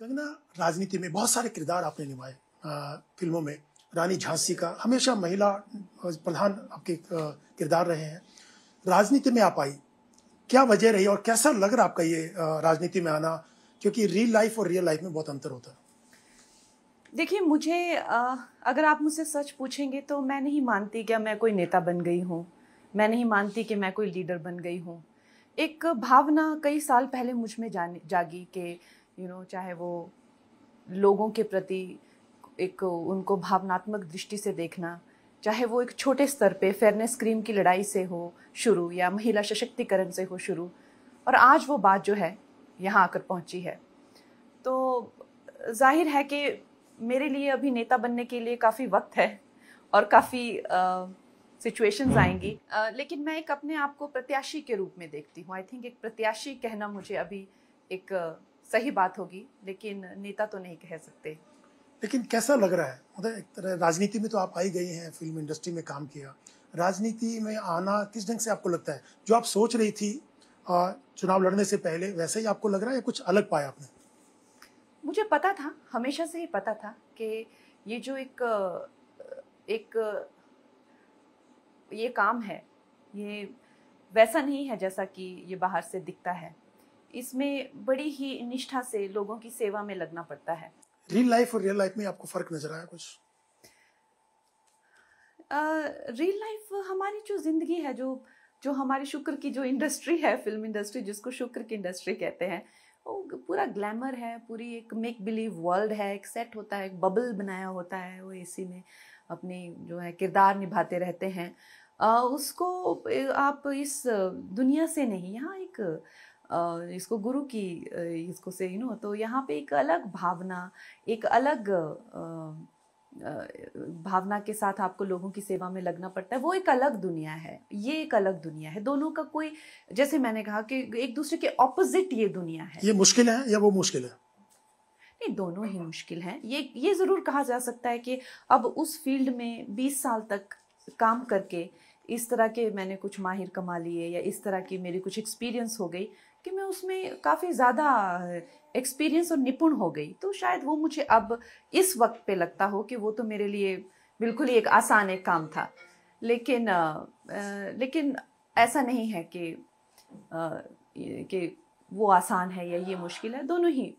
कंगना राजनीति में बहुत सारे किरदार आपने निभाए फिल्मों में रानी झांसी का हमेशा महिला प्रधान आपके किरदार रहे हैं राजनीति में आप आई क्या वजह रही और कैसा लग रहा आपका ये राजनीति में आना क्योंकि रियल लाइफ और रियल लाइफ में बहुत अंतर होता है देखिए मुझे अगर आप मुझसे सच पूछेंगे तो मैं नहीं मानती क्या मैं कोई नेता बन गई हूँ मैं नहीं मानती कि मैं कोई लीडर बन गई हूँ एक भावना कई साल पहले मुझ में जागी कि यू नो चाहे वो लोगों के प्रति एक उनको भावनात्मक दृष्टि से देखना चाहे वो एक छोटे स्तर पे फेयरनेस क्रीम की लड़ाई से हो शुरू या महिला सशक्तिकरण से हो शुरू और आज वो बात जो है यहाँ आकर पहुँची है तो जाहिर है कि मेरे लिए अभी नेता बनने के लिए काफ़ी वक्त है और काफ़ी सिचुएशंस हम्म। आएंगी आ, लेकिन मैं एक अपने आप को प्रत्याशी के रूप में देखती हूँ आई थिंक एक प्रत्याशी कहना मुझे अभी एक सही बात होगी लेकिन नेता तो नहीं कह सकते लेकिन कैसा लग रहा है मतलब एक तरह राजनीति में तो आप आई गई हैं फिल्म इंडस्ट्री में काम किया राजनीति में आना किस ढंग से आपको लगता है जो आप सोच रही थी चुनाव लड़ने से पहले वैसे ही आपको लग रहा है या कुछ अलग पाया आपने मुझे पता था हमेशा से ही पता था कि ये जो एक एक ये काम है ये वैसा नहीं है जैसा कि ये बाहर से दिखता है इसमें बड़ी ही निष्ठा से लोगों की सेवा में लगना पड़ता है रियल लाइफ और रियल लाइफ में आपको फर्क नजर आया कुछ रियल uh, लाइफ हमारी जो जिंदगी है जो जो हमारी शुक्र की जो इंडस्ट्री है फिल्म इंडस्ट्री जिसको शुक्र की इंडस्ट्री कहते हैं वो पूरा ग्लैमर है पूरी एक मेक बिलीव वर्ल्ड है एक सेट होता है एक बबल बनाया होता है वो एसी में अपनी जो है किरदार निभाते रहते हैं uh, उसको आप इस दुनिया से नहीं यहाँ एक uh, इसको गुरु की इसको से यू नो तो यहाँ पे एक अलग भावना एक अलग भावना के साथ आपको लोगों की सेवा में लगना पड़ता है वो एक अलग दुनिया है ये एक अलग दुनिया है दोनों का कोई जैसे मैंने कहा कि एक दूसरे के ऑपोजिट ये दुनिया है ये मुश्किल है या वो मुश्किल है नहीं दोनों ही मुश्किल हैं ये ये ज़रूर कहा जा सकता है कि अब उस फील्ड में 20 साल तक काम करके इस तरह के मैंने कुछ माहिर कमा लिए या इस तरह की मेरी कुछ एक्सपीरियंस हो गई कि मैं उसमें काफ़ी ज़्यादा एक्सपीरियंस और निपुण हो गई तो शायद वो मुझे अब इस वक्त पे लगता हो कि वो तो मेरे लिए बिल्कुल ही एक आसान एक काम था लेकिन आ, लेकिन ऐसा नहीं है कि आ, कि वो आसान है या ये मुश्किल है दोनों ही